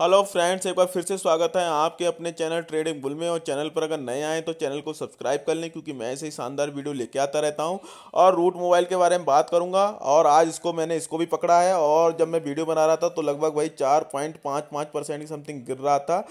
hello friends एक बार फिर से स्वागत है आपके अपने चैनल ट्रेडिंग बुल में और चैनल पर अगर नए आए तो चैनल को सब्सक्राइब कर लें क्योंकि मैं ऐसे ही शानदार वीडियो लेके आता रहता हूं और रूट मोबाइल के बारे में बात करूंगा और आज इसको मैंने इसको भी पकड़ा है और जब मैं वीडियो बना रहा था तो लगभग भाई चार पॉइंट पाँच पाँच परसेंट समथिंग गिर रहा था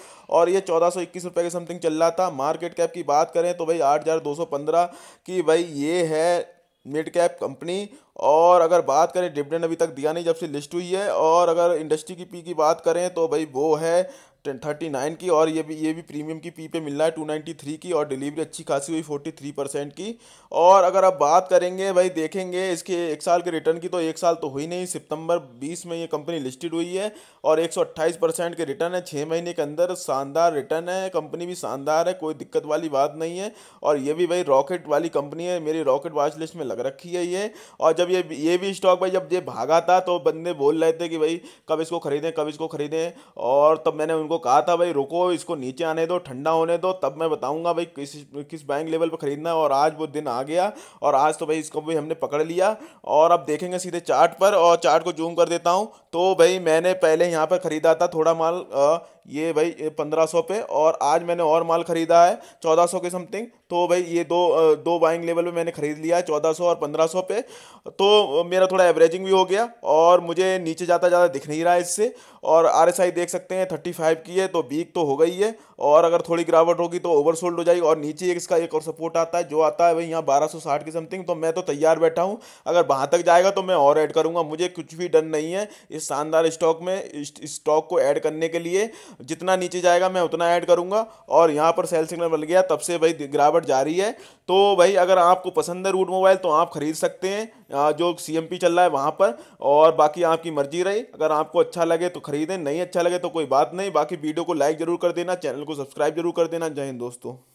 और ये चौदह सौ इक्कीस रुपये समथिंग चल रहा था मार्केट कैप की बात करें तो भाई आठ हज़ार दो सौ पंद्रह की भाई ये है मिड कैप कंपनी और अगर बात करें डिविडेंड अभी तक दिया नहीं जब से लिस्ट हुई है और अगर इंडस्ट्री की पी की बात करें तो भाई वो है टेन थर्टी नाइन की और ये भी ये भी प्रीमियम की पी पे मिलना है टू नाइन्टी थ्री की और डिलीवरी अच्छी खासी हुई फोर्टी थ्री परसेंट की और अगर आप बात करेंगे भाई देखेंगे इसके एक साल के रिटर्न की तो एक साल तो हुई नहीं सितंबर बीस में ये कंपनी लिस्टेड हुई है और एक सौ अट्ठाईस परसेंट के रिटर्न है छः महीने के अंदर शानदार रिटर्न है कंपनी भी शानदार है कोई दिक्कत वाली बात नहीं है और ये भी भाई रॉकेट वाली कंपनी है मेरी रॉकेट वॉच लिस्ट में लग रखी है ये और जब ये ये भी स्टॉक भाई जब ये भागा था तो बंदे बोल रहे थे कि भाई कब इसको खरीदें कब इसको खरीदें और तब मैंने उनको उनको कहा था भाई रुको इसको नीचे आने दो ठंडा होने दो तब मैं बताऊंगा भाई किस किस बैंक लेवल पर ख़रीदना है और आज वो दिन आ गया और आज तो भाई इसको भी हमने पकड़ लिया और अब देखेंगे सीधे चार्ट पर और चार्ट को जूम कर देता हूँ तो भाई मैंने पहले यहाँ पर ख़रीदा था थोड़ा माल आ, ये भाई पंद्रह सौ पे और आज मैंने और माल ख़रीदा है चौदह सौ के समथिंग तो भाई ये दो दो बाइंग लेवल पे मैंने ख़रीद लिया है चौदह सौ और पंद्रह सौ पे तो मेरा थोड़ा एवरेजिंग भी हो गया और मुझे नीचे जाता ज़्यादा दिख नहीं रहा है इससे और आर देख सकते हैं थर्टी फाइव की है तो बीक तो हो गई है और अगर थोड़ी गिरावट होगी तो ओवरसोल्ड हो जाएगी और नीचे एक इसका एक और सपोर्ट आता है जो आता है भाई यहाँ बारह सौ साठ की समथिंग तो मैं तो तैयार बैठा हूँ अगर वहाँ तक जाएगा तो मैं और ऐड करूँगा मुझे कुछ भी डर नहीं है इस शानदार स्टॉक में स्टॉक को ऐड करने के लिए जितना नीचे जाएगा मैं उतना ऐड करूँगा और यहाँ पर सेल सिग्नल बन गया तब से भाई गिरावट ऑफर जारी है तो भाई अगर आपको पसंद है रूट मोबाइल तो आप ख़रीद सकते हैं जो सी चल रहा है वहाँ पर और बाकी आपकी मर्जी रही अगर आपको अच्छा लगे तो ख़रीदें नहीं अच्छा लगे तो कोई बात नहीं बाकी वीडियो को लाइक ज़रूर कर देना चैनल को सब्सक्राइब जरूर कर देना जय हिंद दोस्तों